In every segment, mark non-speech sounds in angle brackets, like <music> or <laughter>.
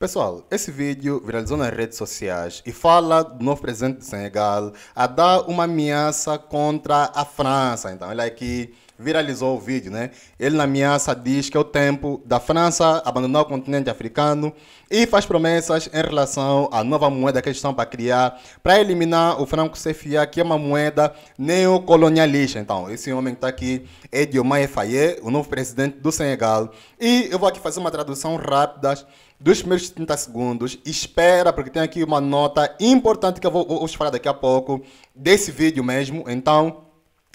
Pessoal, esse vídeo viralizou nas redes sociais e fala do novo presidente do Senegal a dar uma ameaça contra a França. Então, olha aqui é viralizou o vídeo, né? Ele na ameaça diz que é o tempo da França abandonar o continente africano e faz promessas em relação à nova moeda que eles estão para criar para eliminar o franco CFA, que é uma moeda neocolonialista. Então, esse homem que está aqui é Diomaye Faye, o novo presidente do Senegal. E eu vou aqui fazer uma tradução rápida dos primeiros 30 segundos. Espera, porque tem aqui uma nota importante que eu vou, vou falar daqui a pouco, desse vídeo mesmo. Então,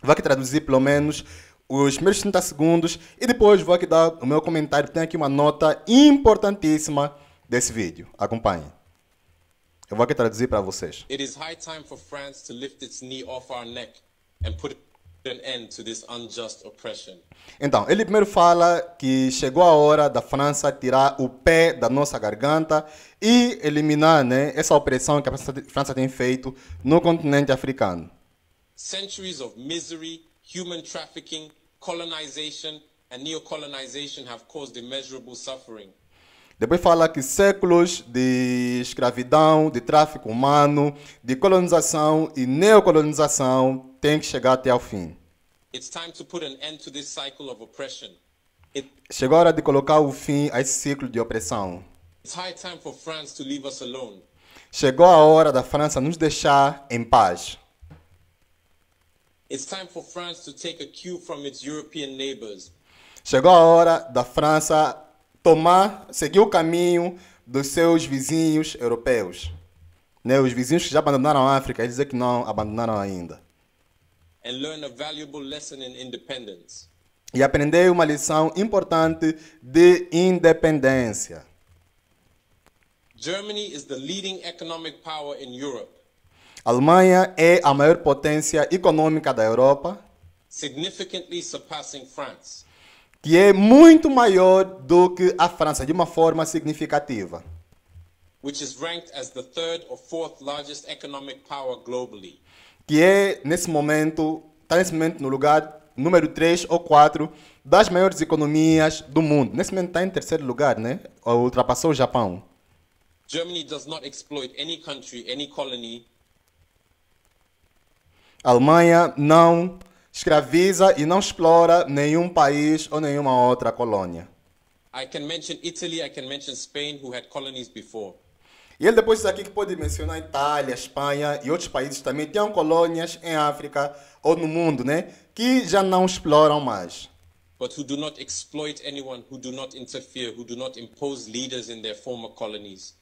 vou aqui traduzir pelo menos os primeiros 30 segundos e depois vou aqui dar o meu comentário. Tem aqui uma nota importantíssima desse vídeo. Acompanhe. Eu vou aqui traduzir para vocês. It is high time for France to lift its knee off our neck and put an end to this unjust oppression. Então, ele primeiro fala que chegou a hora da França tirar o pé da nossa garganta e eliminar, né, essa opressão que a França tem feito no continente africano. Centuries of misery human trafficking, colonization and neocolonization have caused immeasurable suffering. Depois fala que séculos de escravidão, de tráfico humano, de colonização e neocolonização têm que chegar até ao fim. Chegou a hora de colocar o fim a esse ciclo de opressão. Chegou a hora da França nos deixar em paz. Chegou a hora da França tomar, seguir o caminho dos seus vizinhos europeus. Né, os vizinhos que já abandonaram a África, eles é que não abandonaram ainda. E aprender uma lição importante de independência. Germany is the leading economic power in Europe. A Alemanha é a maior potência econômica da Europa, significantly surpassing France, que é muito maior do que a França de uma forma significativa. Which is ranked as the third or fourth largest economic power globally. Que é nesse momento, está nesse momento no lugar número 3 ou 4 das maiores economias do mundo. Nesse momento está em terceiro lugar, né? Ultrapassou o Japão. Germany does not exploit any country, any colony Alemanha não escraviza e não explora nenhum país ou nenhuma outra colônia. I can mention Italy, I can mention Spain who had colonies before. E ele depois aqui que pode mencionar Itália, Espanha e outros países também tinham colônias em África ou no mundo, né, que já não exploram mais. But who do not exploit anyone, who do not interfere, who do not impose leaders in their former colonies.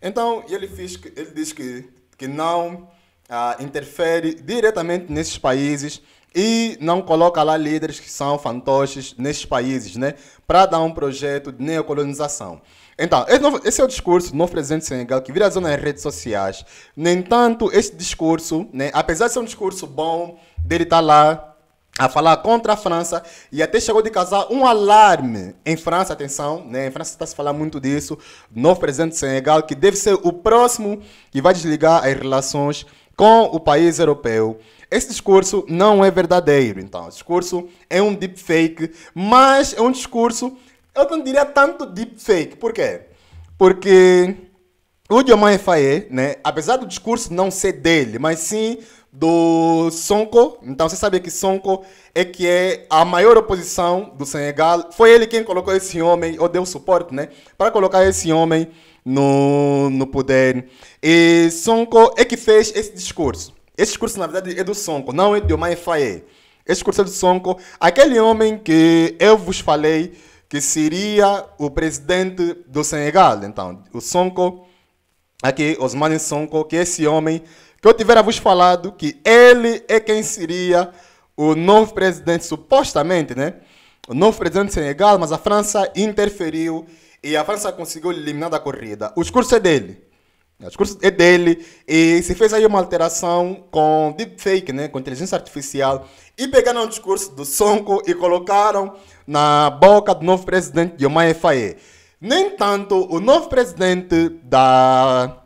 Então ele, fez, ele diz que que não ah, interfere diretamente nesses países e não coloca lá líderes que são fantoches nesses países, né? Para dar um projeto de neocolonização. Então, esse é o discurso do novo presidente Senegal que zona nas redes sociais. No entanto, esse discurso, né, apesar de ser um discurso bom, dele estar tá lá a falar contra a França e até chegou de causar um alarme em França, atenção, né? em França está se falando muito disso, novo presidente do Senegal, que deve ser o próximo que vai desligar as relações com o país europeu. Esse discurso não é verdadeiro, então. O discurso é um deepfake, mas é um discurso, eu não diria tanto deepfake. Por quê? Porque o Diomaye Faye, né, apesar do discurso não ser dele, mas sim do Sonko. Então você sabia que Sonko é que é a maior oposição do Senegal. Foi ele quem colocou esse homem, ou deu suporte, né? Para colocar esse homem no, no poder. E Sonko é que fez esse discurso. Esse discurso, na verdade, é do Sonko, não é de Omae Faye. Esse discurso é do Sonko, aquele homem que eu vos falei que seria o presidente do Senegal. Então, o Sonko, aqui, Osmane Sonko, que é esse homem que eu tivera vos falado que ele é quem seria o novo presidente, supostamente, né? O novo presidente do Senegal, mas a França interferiu e a França conseguiu eliminar da corrida. O discurso é dele. O discurso é dele e se fez aí uma alteração com deepfake, né, com inteligência artificial, e pegaram o discurso do Sonko e colocaram na boca do novo presidente Diomaye Faye. No entanto, o novo presidente da,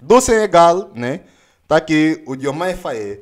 do Senegal, né, tá aqui, o Diomaye Faye,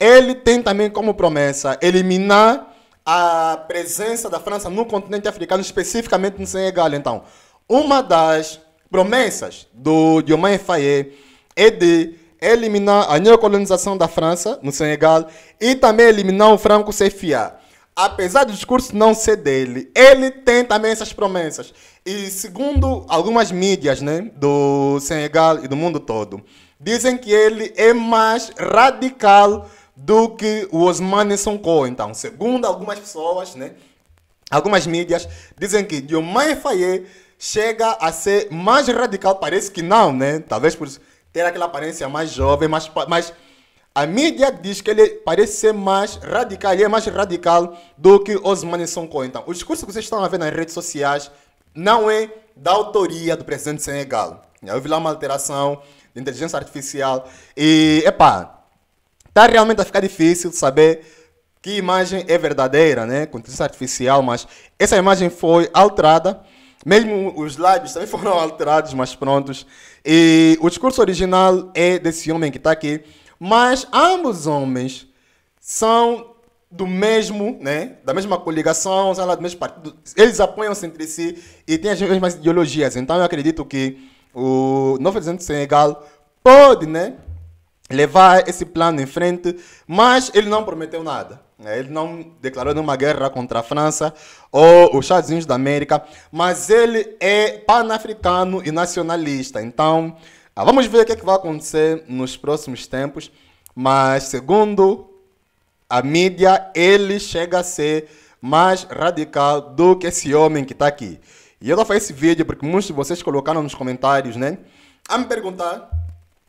ele tem também como promessa eliminar a presença da França no continente africano, especificamente no Senegal. Então, uma das promessas do Diomaye Faye é de eliminar a neocolonização da França no Senegal e também eliminar o Franco CFA. Apesar do discurso não ser dele, ele tem também essas promessas. E segundo algumas mídias né, do Senegal e do mundo todo, dizem que ele é mais radical do que o Osmani Sonko. Então, segundo algumas pessoas, né, algumas mídias, dizem que Diomaye Faye chega a ser mais radical. Parece que não, né? Talvez por ter aquela aparência mais jovem, mas, mas a mídia diz que ele parece ser mais radical, ele é mais radical do que Osmani Sonko. Então, o discurso que vocês estão a ver nas redes sociais não é da autoria do presidente Senegal. Houve lá uma alteração de inteligência artificial e, epá, Está realmente a ficar difícil saber que imagem é verdadeira, né? Com inteligência artificial, mas essa imagem foi alterada. Mesmo os lábios também <laughs> foram alterados, mas prontos. E o discurso original é desse homem que está aqui. Mas ambos os homens são do mesmo, né? Da mesma coligação, são lá do mesmo partido. Eles apoiam-se entre si e têm as mesmas ideologias. Então eu acredito que o Novo Presidente do Senegal pode, né? levar esse plano em frente, mas ele não prometeu nada. Né? Ele não declarou nenhuma guerra contra a França ou os Estados Unidos da América, mas ele é pan-africano e nacionalista. Então, ah, vamos ver o que, é que vai acontecer nos próximos tempos. Mas, segundo a mídia, ele chega a ser mais radical do que esse homem que está aqui. E eu não faço esse vídeo porque muitos de vocês colocaram nos comentários, né? A me perguntar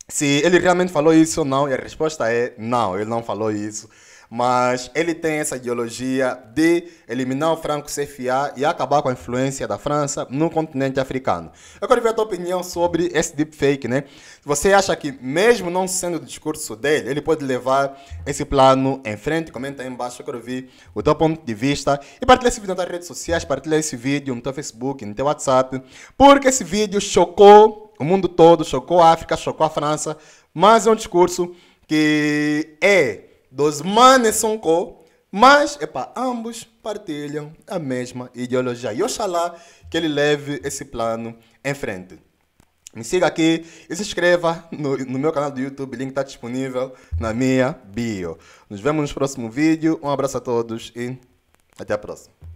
se ele realmente falou isso ou não, e a resposta é não, ele não falou isso. Mas ele tem essa ideologia de eliminar o franco CFA e acabar com a influência da França no continente africano. Eu quero ver a tua opinião sobre esse deepfake, né? Você acha que, mesmo não sendo o discurso dele, ele pode levar esse plano em frente? Comenta aí embaixo, eu quero ouvir o teu ponto de vista. E partilha esse vídeo nas redes sociais, partilha esse vídeo no teu Facebook, no teu WhatsApp, porque esse vídeo chocou o mundo todo, chocou a África, chocou a França, mas é um discurso que é dos manes Sonko, mas, epa, ambos partilham a mesma ideologia. E oxalá que ele leve esse plano em frente. Me siga aqui e se inscreva no, no meu canal do YouTube. O link está disponível na minha bio. Nos vemos no próximo vídeo. Um abraço a todos e até a próxima.